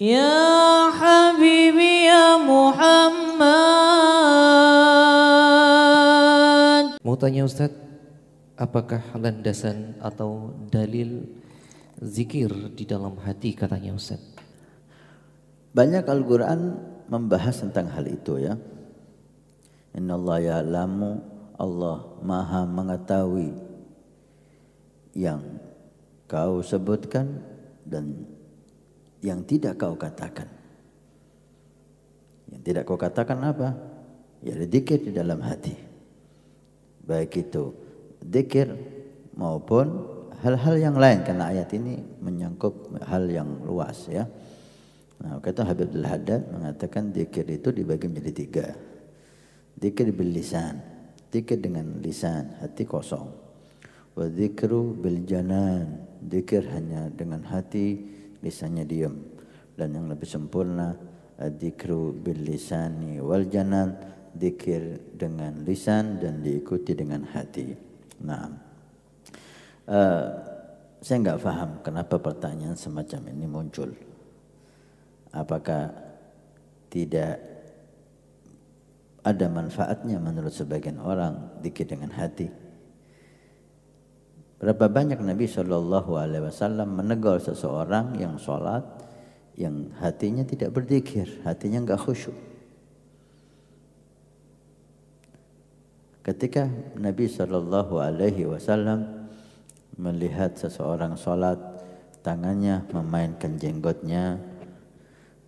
Ya Habibi ya Muhammad Mau tanya Ustaz Apakah landasan atau dalil zikir di dalam hati katanya Ustaz Banyak Al-Quran membahas tentang hal itu ya Inna Allah ya'lamu Allah maha mengetahui Yang kau sebutkan dan yang tidak kau katakan. Yang tidak kau katakan apa? Ya ada dikir di dalam hati. Baik itu dikir maupun hal-hal yang lain. Karena ayat ini menyangkut hal yang luas ya. Nah, kata Habibul Haddad mengatakan dikir itu dibagi menjadi tiga. Dikir bilisan, dikir dengan lisan, hati kosong. Wa dikru bil dikir hanya dengan hati lisannya diam dan yang lebih sempurna dzikru bil lisani wal janan dengan lisan dan diikuti dengan hati. Nah, uh, saya nggak paham kenapa pertanyaan semacam ini muncul. Apakah tidak ada manfaatnya menurut sebagian orang dikir dengan hati? Berapa banyak Nabi Shallallahu Alaihi Wasallam menegur seseorang yang sholat, yang hatinya tidak berzikir, hatinya nggak khusyuk. Ketika Nabi Shallallahu Alaihi Wasallam melihat seseorang sholat, tangannya memainkan jenggotnya,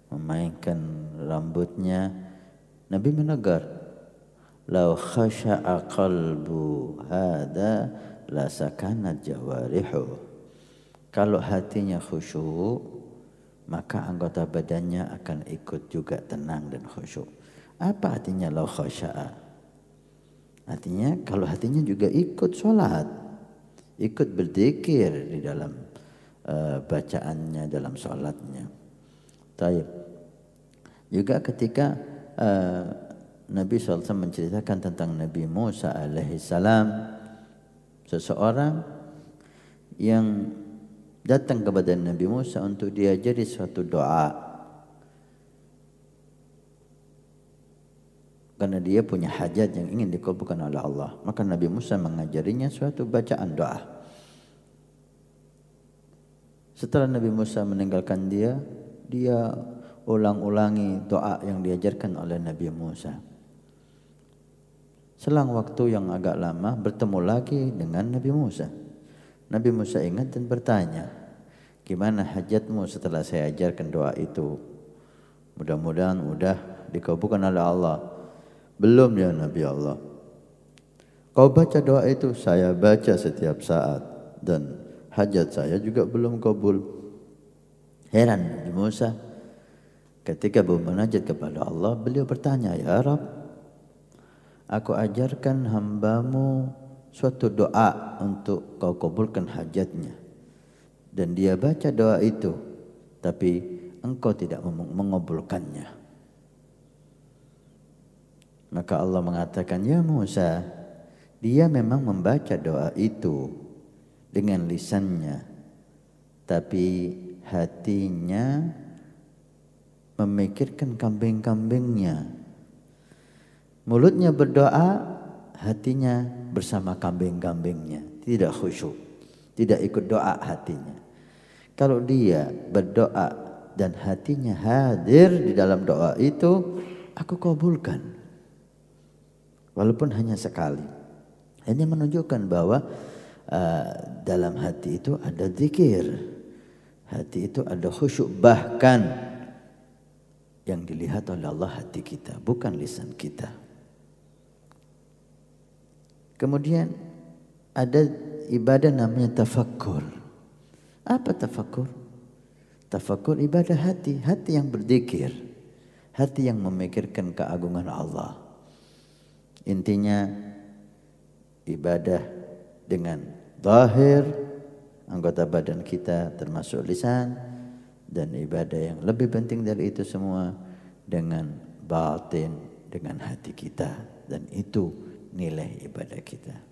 memainkan rambutnya, Nabi menegur, "Lau khasha'a qalbu hada la sakanat jawarihu kalau hatinya khusyuk maka anggota badannya akan ikut juga tenang dan khusyuk apa artinya la khasya'a artinya kalau hatinya juga ikut sholat ikut berzikir di dalam uh, bacaannya dalam sholatnya Taib. juga ketika uh, Nabi SAW menceritakan tentang Nabi Musa alaihi salam seseorang yang datang kepada Nabi Musa untuk diajari suatu doa karena dia punya hajat yang ingin dikabulkan oleh Allah maka Nabi Musa mengajarinya suatu bacaan doa setelah Nabi Musa meninggalkan dia dia ulang-ulangi doa yang diajarkan oleh Nabi Musa Selang waktu yang agak lama bertemu lagi dengan Nabi Musa. Nabi Musa ingat dan bertanya, gimana hajatmu setelah saya ajarkan doa itu? Mudah-mudahan udah dikabulkan oleh Allah. Belum ya Nabi Allah. Kau baca doa itu, saya baca setiap saat. Dan hajat saya juga belum kabul. Heran Nabi Musa. Ketika menajat kepada Allah, beliau bertanya, Ya Rabb, Aku ajarkan hambamu suatu doa untuk kau kabulkan hajatnya. Dan dia baca doa itu, tapi engkau tidak mengobulkannya. Maka Allah mengatakan, Ya Musa, dia memang membaca doa itu dengan lisannya, tapi hatinya memikirkan kambing-kambingnya Mulutnya berdoa, hatinya bersama kambing-kambingnya. Tidak khusyuk, tidak ikut doa hatinya. Kalau dia berdoa dan hatinya hadir di dalam doa itu, aku kabulkan. Walaupun hanya sekali. Ini menunjukkan bahwa uh, dalam hati itu ada zikir. Hati itu ada khusyuk. Bahkan yang dilihat oleh Allah hati kita, bukan lisan kita. Kemudian ada ibadah namanya tafakkur. Apa tafakkur? Tafakkur ibadah hati, hati yang berzikir, hati yang memikirkan keagungan Allah. Intinya ibadah dengan zahir anggota badan kita termasuk lisan dan ibadah yang lebih penting dari itu semua dengan batin dengan hati kita dan itu nilai ibadah kita.